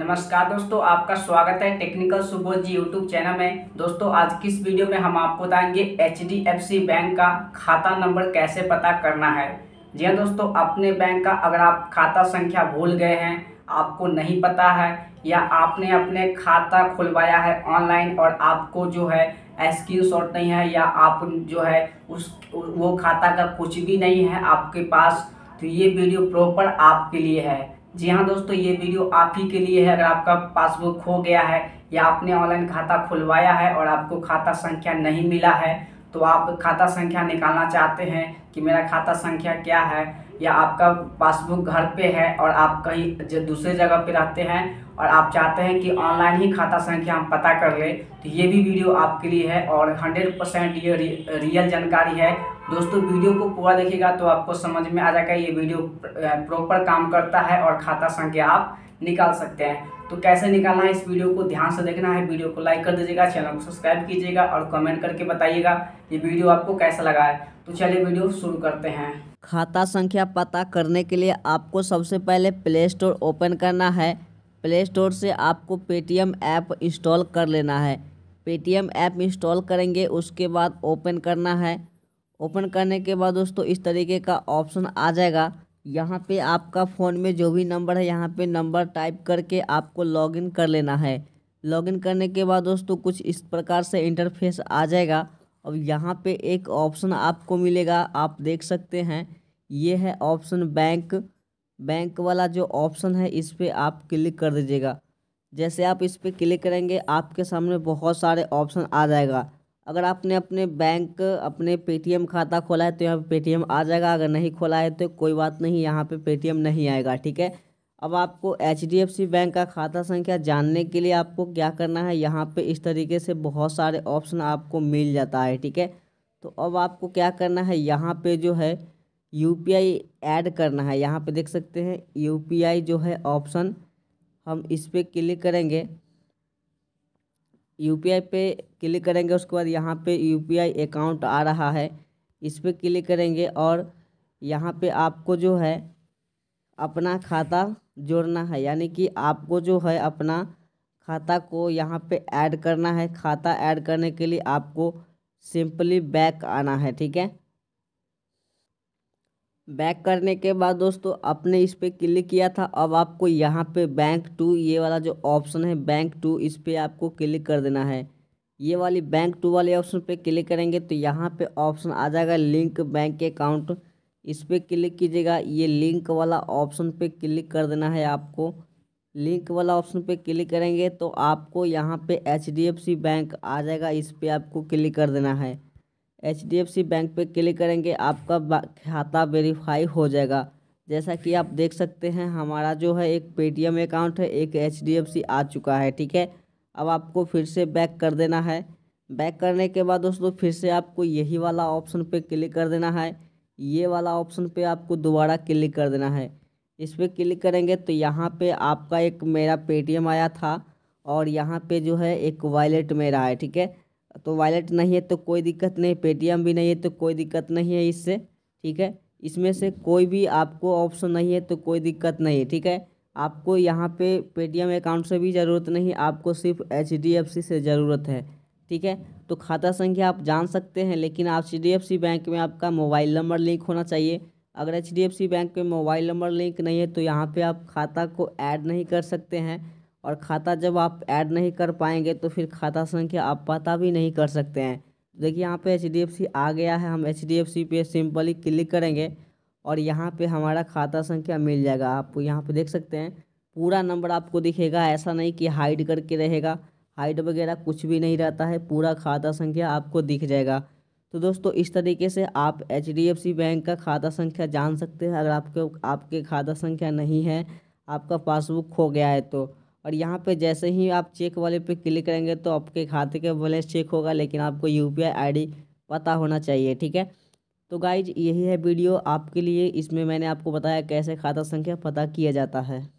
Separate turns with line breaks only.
नमस्कार दोस्तों आपका स्वागत है technical Subodh ji YouTube channel में दोस्तों आज की इस वीडियो में हम आपको बताएंगे एच बैंक का खाता नंबर कैसे पता करना है जी हाँ दोस्तों अपने बैंक का अगर आप खाता संख्या भूल गए हैं आपको नहीं पता है या आपने अपने खाता खुलवाया है ऑनलाइन और आपको जो है स्क्रीन शॉट नहीं है या आप जो है उस वो खाता का कुछ भी नहीं है आपके पास तो ये वीडियो प्रॉपर आपके लिए है जी हाँ दोस्तों ये वीडियो आप ही के लिए है अगर आपका पासबुक खो गया है या आपने ऑनलाइन खाता खुलवाया है और आपको खाता संख्या नहीं मिला है तो आप खाता संख्या निकालना चाहते हैं कि मेरा खाता संख्या क्या है या आपका पासबुक घर पे है और आप कहीं दूसरे जगह पे रहते हैं और आप चाहते हैं कि ऑनलाइन ही खाता संख्या हम पता कर लें तो ये भी वीडियो आपके लिए है और 100 परसेंट ये रियल जानकारी है दोस्तों वीडियो को पूरा देखिएगा तो आपको समझ में आ जाएगा ये वीडियो प्रॉपर काम करता है और खाता संख्या आप निकाल सकते हैं तो कैसे निकालना है इस वीडियो को ध्यान से देखना है वीडियो को लाइक कर दीजिएगा चैनल को सब्सक्राइब कीजिएगा और कमेंट करके बताइएगा ये वीडियो आपको कैसा लगा है तो चलिए वीडियो शुरू करते हैं
खाता संख्या पता करने के लिए आपको सबसे पहले प्ले स्टोर ओपन करना है प्ले स्टोर से आपको पेटीएम ऐप इंस्टॉल कर लेना है पेटीएम ऐप इंस्टॉल करेंगे उसके बाद ओपन करना है ओपन करने के बाद दोस्तों इस तरीके का ऑप्शन आ जाएगा यहाँ पे आपका फ़ोन में जो भी नंबर है यहाँ पे नंबर टाइप करके आपको लॉगिन कर लेना है लॉगिन करने के बाद दोस्तों कुछ इस प्रकार से इंटरफेस आ जाएगा अब यहाँ पे एक ऑप्शन आपको मिलेगा आप देख सकते हैं ये है ऑप्शन बैंक बैंक वाला जो ऑप्शन है इस पर आप क्लिक कर दीजिएगा जैसे आप इस पर क्लिक करेंगे आपके सामने बहुत सारे ऑप्शन आ जाएगा अगर आपने अपने बैंक अपने पेटीएम खाता खोला है तो यहाँ पे पेटीएम आ जाएगा अगर नहीं खोला है तो कोई बात नहीं यहाँ पे पेटीएम नहीं आएगा ठीक है अब आपको H D F C bank का खाता संख्या जानने के लिए आपको क्या करना है यहाँ पे इस तरीके से बहुत सारे ऑप्शन आपको मिल जाता है ठीक है तो अब आपको क्या करना है यहाँ पे जो है यू पी आई ऐड करना है यहाँ पे देख सकते हैं यू पी आई जो है ऑप्शन हम इस पर क्लिक करेंगे यू पी आई पे क्लिक करेंगे उसके बाद यहाँ पे यू पी आई अकाउंट आ रहा है इस पर क्लिक करेंगे और यहाँ पे आपको जो है अपना खाता जोड़ना है यानी कि आपको जो है अपना खाता को यहाँ पे ऐड करना है खाता ऐड करने के लिए आपको सिंपली बैक आना है ठीक है बैक करने के बाद दोस्तों आपने इस पर क्लिक किया था अब आपको यहाँ पे बैंक टू ये वाला जो ऑप्शन है बैंक टू इस पर आपको क्लिक कर देना है ये वाली बैंक टू वाले ऑप्शन पे क्लिक करेंगे तो यहाँ पे ऑप्शन आ जाएगा लिंक बैंक अकाउंट इस पर क्लिक कीजिएगा ये लिंक वाला ऑप्शन पे क्लिक कर देना है आपको लिंक वाला ऑप्शन पर क्लिक करेंगे तो आपको यहाँ पर एच बैंक आ जाएगा इस पर आपको क्लिक कर देना है एच बैंक पे क्लिक करेंगे आपका खाता वेरीफाई हो जाएगा जैसा कि आप देख सकते हैं हमारा जो है एक पेटीएम अकाउंट है एक एच आ चुका है ठीक है अब आपको फिर से बैक कर देना है बैक करने के बाद दोस्तों फिर से आपको यही वाला ऑप्शन पे क्लिक कर देना है ये वाला ऑप्शन पे आपको दोबारा क्लिक कर देना है इस पर क्लिक करेंगे तो यहाँ पे आपका एक मेरा पेटीएम आया था और यहाँ पे जो है एक वॉलेट मेरा है ठीक है तो वॉलेट नहीं है तो कोई दिक्कत नहीं पेटीएम भी नहीं है तो कोई दिक्कत नहीं है इससे ठीक है इसमें से कोई भी आपको ऑप्शन नहीं है तो कोई दिक्कत नहीं है ठीक है आपको यहाँ पे पेटीएम अकाउंट से भी ज़रूरत नहीं आपको सिर्फ एच डी एफ सी से ज़रूरत है ठीक है तो खाता संख्या आप जान सकते हैं लेकिन आप H D F C bank में आपका मोबाइल नंबर लिंक होना चाहिए अगर H D F C bank में मोबाइल नंबर लिंक नहीं है तो यहाँ पे आप खाता को ऐड नहीं कर सकते हैं और खाता जब आप ऐड नहीं कर पाएंगे तो फिर खाता संख्या आप पता भी नहीं कर सकते हैं देखिए यहाँ पे एच आ गया है हम एच पे सिंपली क्लिक करेंगे और यहाँ पे हमारा खाता संख्या मिल जाएगा आप यहाँ पे देख सकते हैं पूरा नंबर आपको दिखेगा ऐसा नहीं कि हाइड करके रहेगा हाइड वगैरह कुछ भी नहीं रहता है पूरा खाता संख्या आपको दिख जाएगा तो दोस्तों इस तरीके से आप एच बैंक का खाता संख्या जान सकते हैं अगर आपके आपके खाता संख्या नहीं है आपका पासबुक खो गया है तो और यहाँ पे जैसे ही आप चेक वाले पे क्लिक करेंगे तो आपके खाते का बैलेंस चेक होगा लेकिन आपको यू पी पता होना चाहिए ठीक है तो गाइज यही है वीडियो आपके लिए इसमें मैंने आपको बताया कैसे खाता संख्या पता किया जाता है